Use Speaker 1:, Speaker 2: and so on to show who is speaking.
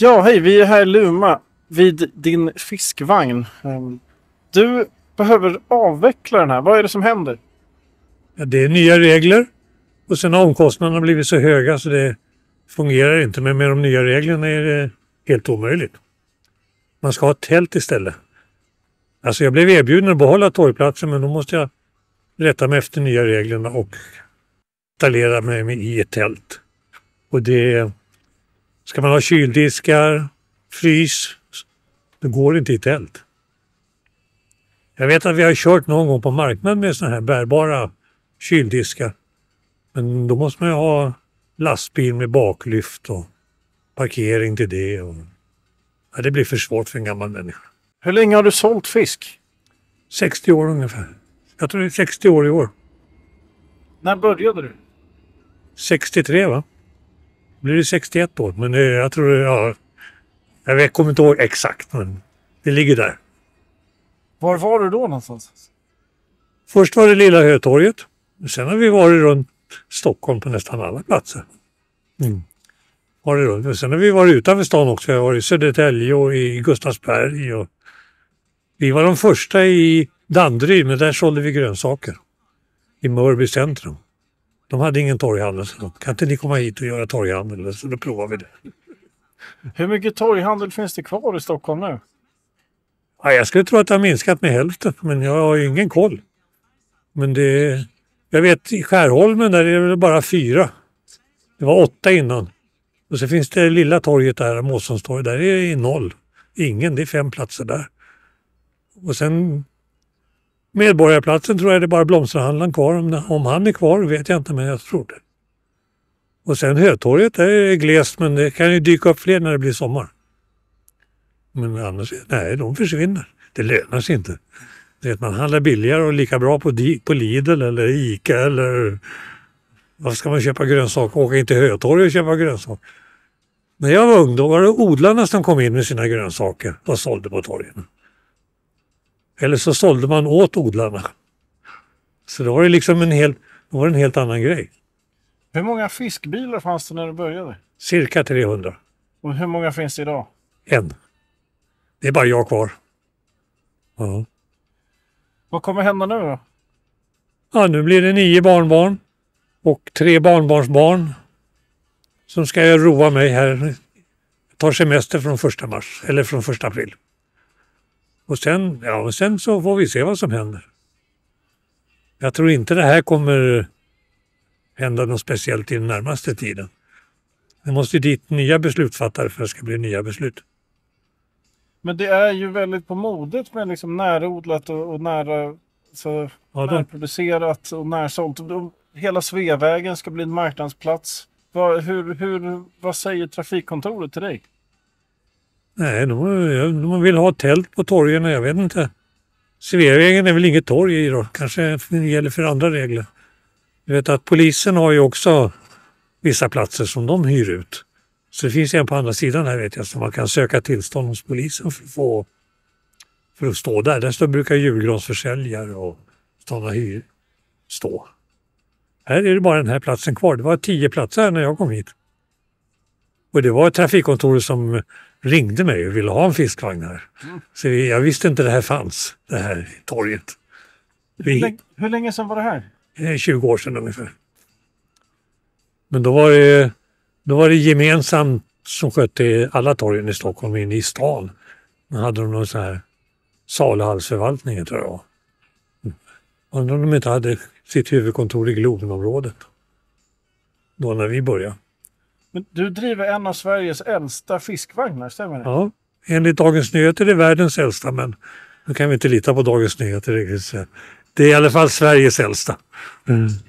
Speaker 1: Ja, hej, vi är här i Luma vid din fiskvagn.
Speaker 2: Ehm, du behöver avveckla den här. Vad är det som händer? Ja, det är nya regler och sen har omkostnaderna blivit så höga så det fungerar inte. Men med de nya reglerna är det helt omöjligt. Man ska ha tält istället. Alltså jag blev erbjuden att behålla torgplatsen men då måste jag rätta mig efter nya reglerna och installera mig i ett tält. Och det Ska man ha kyldiskar, frys? Det går inte i tält. Jag vet att vi har kört någon gång på marknaden med sådana här bärbara kyldiskar. Men då måste man ju ha lastbil med baklyft och parkering till det. Och... Ja, det blir för svårt för en gammal människa. Hur länge har du sålt fisk? 60 år ungefär. Jag tror det är 60 år i år. När började du? 63 va? blir det 61 år, men jag tror, ja, jag kommer inte ihåg exakt, men det ligger där.
Speaker 1: Var var du då någonstans?
Speaker 2: Först var det Lilla Hötorget. Sen har vi varit runt Stockholm på nästan alla platser. Mm. Varit runt. Sen har vi varit utanför stan också. Jag har varit i Södertälje och i Gustavsberg. Och... Vi var de första i Danderyd, men där sålde vi grönsaker. I Mörby centrum. De hade ingen torghandel, så de, kan inte ni komma hit och göra torghandel? Så då provar vi det. Hur mycket torghandel finns det kvar i Stockholm nu? Ja, jag skulle tro att det har minskat med hälften, men jag har ju ingen koll. Men det... Jag vet i Skärholmen där är det bara fyra. Det var åtta innan. Och så finns det lilla torget där, Måsundstorget, där är det noll. Ingen, det är fem platser där. Och sen Medborgarplatsen tror jag det är bara blomsterhandlaren kvar. Om, om han är kvar vet jag inte, men jag tror det. Och sen Hötorget, där är det glest, men det kan ju dyka upp fler när det blir sommar. Men annars, nej, de försvinner. Det lönar sig inte. Vet, man handlar billigare och lika bra på, på Lidl eller Ica eller vad ska man köpa grönsaker? Åka in till Hötorget och köpa grönsaker. När jag var ung då var det odlarna som kom in med sina grönsaker och sålde på torgen. Eller så sålde man åt odlarna. Så då var det liksom en, hel, då var det en helt annan grej.
Speaker 1: Hur många fiskbilar fanns det när du började?
Speaker 2: Cirka 300.
Speaker 1: Och hur många finns det idag?
Speaker 2: En. Det är bara jag kvar. Ja. Vad kommer hända nu då? Ja, nu blir det nio barnbarn och tre barnbarnsbarn som ska roa mig här. Jag tar semester från första mars, eller från första april. Och sen, ja, och sen så får vi se vad som händer. Jag tror inte det här kommer hända något speciellt i den närmaste tiden. Det måste dit nya beslutsfattare för att det ska bli nya beslut.
Speaker 1: Men det är ju väldigt på modet med liksom närodlat och, och nära, så, ja, närproducerat och närsålt. Hela Sveavägen ska bli en marknadsplats. Vad, hur, hur, vad säger trafikkontoret till dig?
Speaker 2: Nej, de, eh, de vill ha tält på torgen jag vet inte. Sveavägen är väl inget torg i då, kanske gäller för andra regler. Du vet att polisen har ju också vissa platser som de hyr ut. Så det finns en på andra sidan här vet jag som man kan söka tillstånd hos polisen för att, få, för att stå där. Där står, brukar julgransförsäljare och sådana hyr stå. Här är det bara den här platsen kvar. Det var tio platser när jag kom hit. Och det var trafikkontoret som ringde mig och ville ha en fiskvagn här. Mm. Så jag visste inte det här fanns, det här torget. Vi... Hur, hur länge sedan var det här? 20 eh, år sedan ungefär. Men då var det, då var det gemensamt som skötte alla torgen i Stockholm inne i stan. Då hade de någon sån här saluhallsförvaltning tror jag Undrar om de inte hade sitt huvudkontor i Globenområdet.
Speaker 1: Då när vi började. Men du driver en av Sveriges äldsta fiskvagnar, stämmer det?
Speaker 2: Ja, enligt Dagens Nyheter är det världens äldsta, men nu kan vi inte lita på Dagens Nyheter Det är i alla fall Sveriges äldsta. Mm.